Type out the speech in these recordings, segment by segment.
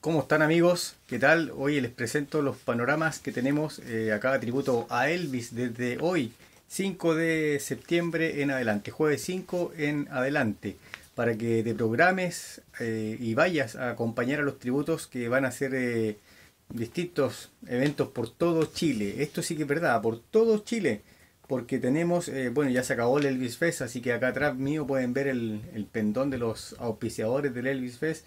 ¿Cómo están amigos? ¿Qué tal? Hoy les presento los panoramas que tenemos eh, acá a tributo a Elvis desde hoy, 5 de septiembre en adelante, jueves 5 en adelante, para que te programes eh, y vayas a acompañar a los tributos que van a ser eh, distintos eventos por todo Chile. Esto sí que es verdad, por todo Chile, porque tenemos, bueno, ya se acabó el Elvis Fest, así que acá atrás mío pueden ver el, el pendón de los auspiciadores del Elvis Fest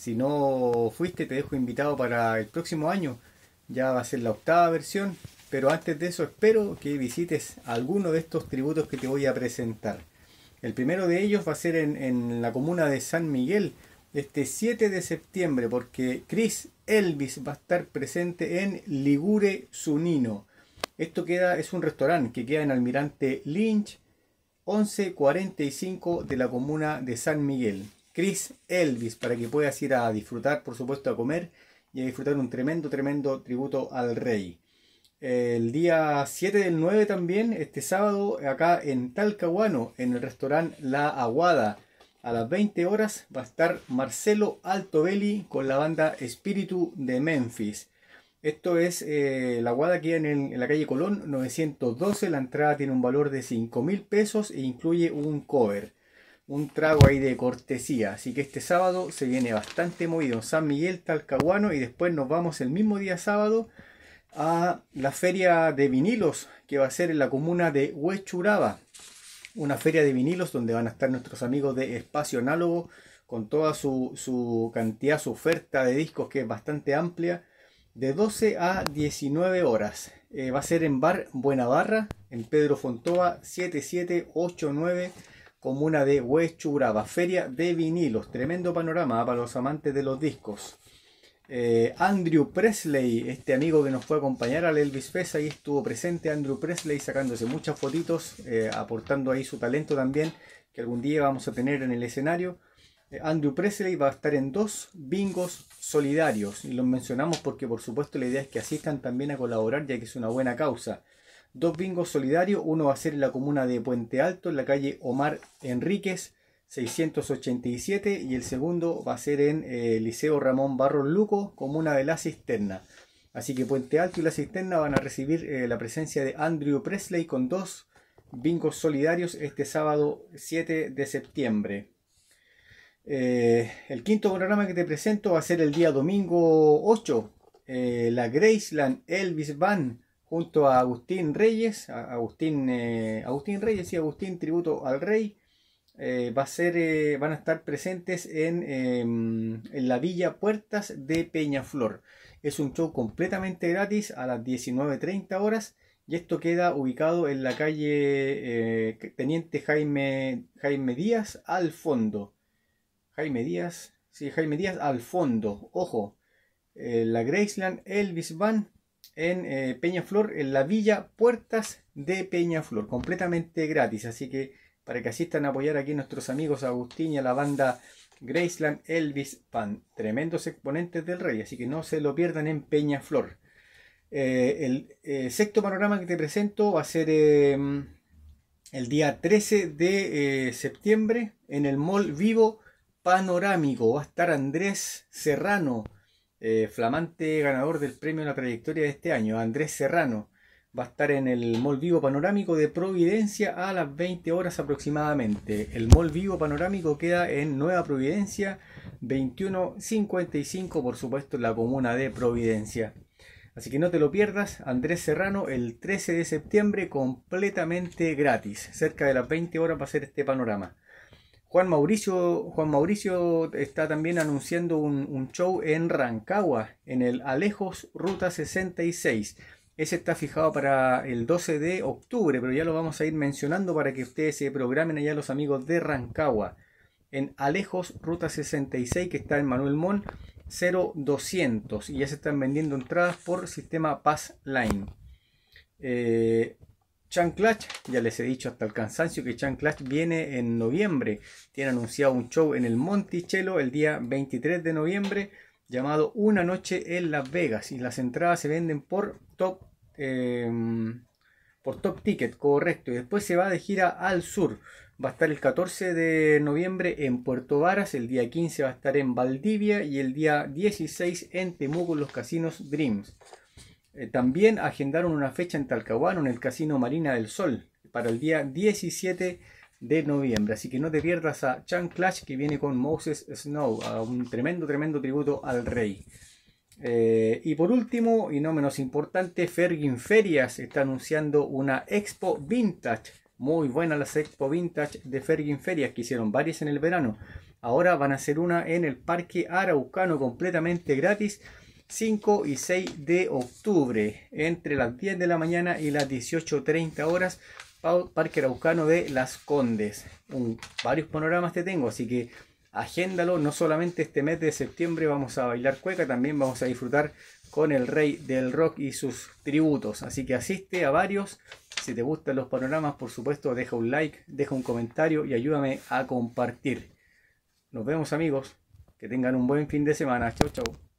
si no fuiste, te dejo invitado para el próximo año. Ya va a ser la octava versión, pero antes de eso espero que visites alguno de estos tributos que te voy a presentar. El primero de ellos va a ser en, la comuna de San Miguel, este 7 de septiembre, porque Chris Elvis va a estar presente en Ligure Sunino. Esto queda, es un restaurante que queda en Almirante Lynch, 1145 de la comuna de San Miguel. Chris Elvis, para que puedas ir a disfrutar, por supuesto, a comer y a disfrutar un tremendo, tremendo tributo al rey. El día 7 del 9 también, este sábado, acá en Talcahuano, en el restaurante La Aguada, a las 20 horas va a estar Marcelo Altobelli con la banda Espíritu de Memphis. Esto es eh, la Aguada, que en, en, la calle Colón 912. La entrada tiene un valor de 5 mil pesos e incluye un cover un trago ahí de cortesía. Así que este sábado se viene bastante movido. San Miguel, Talcahuano y después nos vamos el mismo día sábado a la feria de vinilos que va a ser en la comuna de Huechuraba. Una feria de vinilos donde van a estar nuestros amigos de Espacio Análogo con toda su, cantidad, su oferta de discos que es bastante amplia. De 12 a 19 horas. Eh, va a ser en Bar Buena en Pedro Fontoa, 7789 comuna de Huechuraba. Feria de vinilos, tremendo panorama ah, para los amantes de los discos. Eh, Andrew Presley, este amigo que nos fue a acompañar al Elvis Fest, ahí estuvo presente Andrew Presley sacándose muchas fotitos, eh, aportando ahí su talento también, que algún día vamos a tener en el escenario. Eh, Andrew Presley va a estar en dos bingos solidarios, y los mencionamos porque por supuesto la idea es que asistan también a colaborar, ya que es una buena causa. Dos bingos solidarios, uno va a ser en la comuna de Puente Alto, en la calle Omar Enríquez 687, y el segundo va a ser en eh, Liceo Ramón Barros Luco, comuna de La Cisterna. Así que Puente Alto y La Cisterna van a recibir eh, la presencia de Andrew Presley con dos bingos solidarios este sábado 7 de septiembre. Eh, el quinto programa que te presento va a ser el día domingo 8. la Graceland Elvis Van junto a Agustín Reyes, Agustín, eh, Agustín Reyes y Agustín Tributo al Rey, eh, va a ser, eh, van a estar presentes em, en, la Villa Puertas de Peñaflor. Es un show completamente gratis a las 19.30 horas y esto queda ubicado en la calle Teniente Jaime, Jaime Díaz al fondo. Jaime Díaz, sí, Jaime Díaz al fondo, ojo. la Graceland Elvis Van en Peña eh, Peñaflor, en la villa Puertas de Peñaflor, completamente gratis. Así que para que asistan a apoyar aquí a nuestros amigos Agustín y a la banda Graceland Elvis Pan, tremendos exponentes del rey. Así que no se lo pierdan en Peñaflor. Flor. Eh, el eh, sexto panorama que te presento va a ser em, el día 13 de septiembre en el Mall Vivo Panorámico. Va a estar Andrés Serrano eh, flamante ganador del premio en la trayectoria de este año, Andrés Serrano. Va a estar en el Mall Vivo Panorámico de Providencia a las 20 horas aproximadamente. El Mall Vivo Panorámico queda en Nueva Providencia 2155, por supuesto, en la comuna de Providencia. Así que no te lo pierdas, Andrés Serrano, el 13 de septiembre completamente gratis. Cerca de las 20 horas va a ser este panorama. Juan Mauricio, Juan Mauricio está también anunciando un, show en Rancagua, en el Alejos Ruta 66. Ese está fijado para el 12 de octubre, pero ya lo vamos a ir mencionando para que ustedes se programen allá los amigos de Rancagua. En Alejos, Ruta 66, que está en Manuel Mon 0200. Y ya se están vendiendo entradas por sistema Pass Line. Eh, Chan ya les he dicho hasta el cansancio que Chan viene en noviembre. Tiene anunciado un show en el Monticello el día 23 de noviembre llamado Una Noche en Las Vegas. Y las entradas se venden por top, em, por top ticket, correcto. Y después se va de gira al sur. Va a estar el 14 de noviembre en Puerto Varas, el día 15 va a estar en Valdivia y el día 16 en Temuco, los casinos Dreams. Eh, también agendaron una fecha en Talcahuano, en el Casino Marina del Sol, para el día 17 de noviembre. Así que no te pierdas a Chan Clash que viene con Moses Snow, a un tremendo, tremendo tributo al rey. Eh, y por último, y no menos importante, Fergin Ferias está anunciando una Expo Vintage. Muy buena las Expo Vintage de Fergin Ferias, que hicieron varias en el verano. Ahora van a hacer una en el Parque Araucano completamente gratis 5 y 6 de octubre, entre las 10 de la mañana y las 18.30 horas, Parque Araucano de Las Condes. varios panoramas te tengo, así que agéndalo, no solamente este mes de septiembre vamos a bailar cueca, también vamos a disfrutar con el rey del rock y sus tributos. Así que asiste a varios. Si te gustan los panoramas, por supuesto, deja un like, deja un comentario y ayúdame a compartir. Nos vemos amigos. Que tengan un buen fin de semana. Chau, chau.